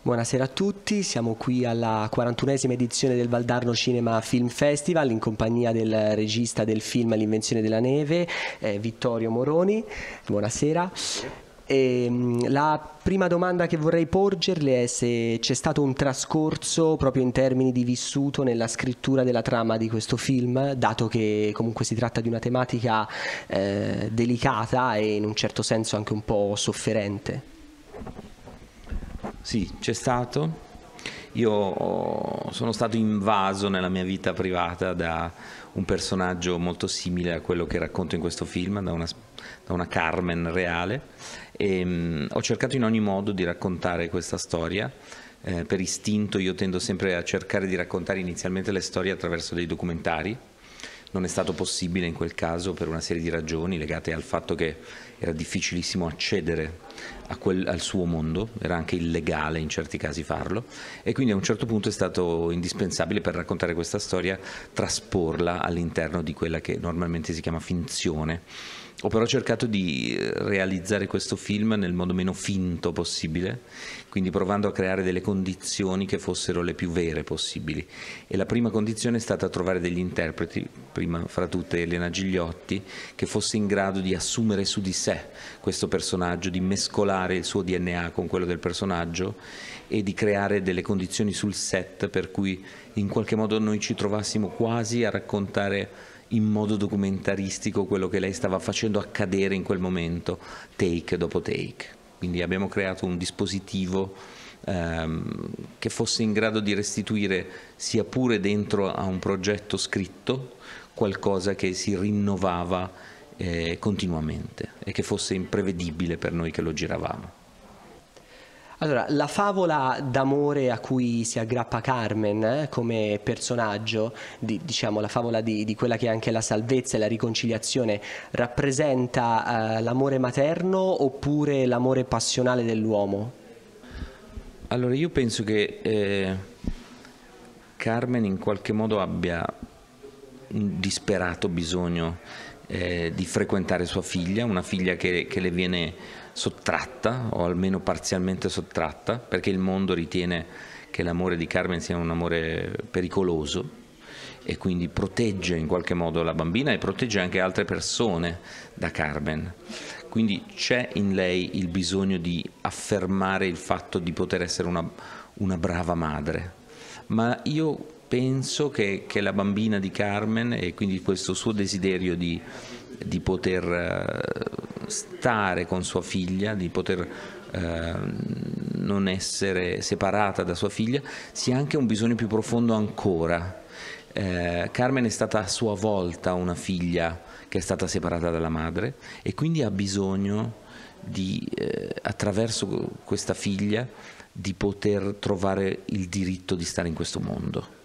Buonasera a tutti, siamo qui alla 41esima edizione del Valdarno Cinema Film Festival in compagnia del regista del film L'invenzione della neve, eh, Vittorio Moroni. Buonasera. E, ehm, la prima domanda che vorrei porgerle è se c'è stato un trascorso proprio in termini di vissuto nella scrittura della trama di questo film, dato che comunque si tratta di una tematica eh, delicata e in un certo senso anche un po' sofferente. Sì, c'è stato. Io sono stato invaso nella mia vita privata da un personaggio molto simile a quello che racconto in questo film, da una, da una Carmen reale. E, ehm, mh, ho cercato in ogni modo di raccontare questa storia. Eh, per istinto io tendo sempre a cercare di raccontare inizialmente le storie attraverso dei documentari non è stato possibile in quel caso per una serie di ragioni legate al fatto che era difficilissimo accedere quel, al suo mondo, era anche illegale in certi casi farlo e quindi a un certo punto è stato indispensabile per raccontare questa storia trasporla all'interno di quella che normalmente si chiama finzione. Ho però cercato di eh, realizzare questo film nel modo meno finto possibile, quindi provando a creare delle condizioni che fossero le più vere possibili. E la prima condizione è stata trovare degli interpreti prima fra tutte Elena Gigliotti, che fosse in grado di assumere su di sé questo personaggio, di mescolare il suo DNA con quello del personaggio e di creare delle condizioni sul set per cui in qualche modo noi ci trovassimo quasi a raccontare in modo documentaristico quello che lei stava facendo accadere in quel momento, take dopo take. Quindi abbiamo creato un dispositivo ehm, che fosse in grado di restituire, sia pure dentro a un progetto scritto, qualcosa che si rinnovava eh, continuamente e che fosse imprevedibile per noi che lo giravamo. Allora, la favola d'amore a cui si aggrappa Carmen eh, come personaggio, di, diciamo la favola di, di, quella che è anche la salvezza e la riconciliazione, rappresenta eh, l'amore materno oppure l'amore passionale dell'uomo? Allora io penso che eh, Carmen in qualche modo abbia un disperato bisogno eh, di frequentare sua figlia, una figlia che, che, le viene sottratta o almeno parzialmente sottratta perché il mondo ritiene che l'amore di Carmen sia un amore pericoloso e quindi protegge in qualche modo la bambina e protegge anche altre persone da Carmen. Quindi c'è in lei il bisogno di affermare il fatto di poter essere una, una brava madre. Ma io penso che, che, la bambina di Carmen e quindi questo suo desiderio di, di poter eh, stare con sua figlia, di poter eh, non essere separata da sua figlia, sia anche un bisogno più profondo ancora, eh, Carmen è stata a sua volta una figlia che è stata separata dalla madre e quindi ha bisogno di, eh, attraverso questa figlia di poter trovare il diritto di stare in questo mondo.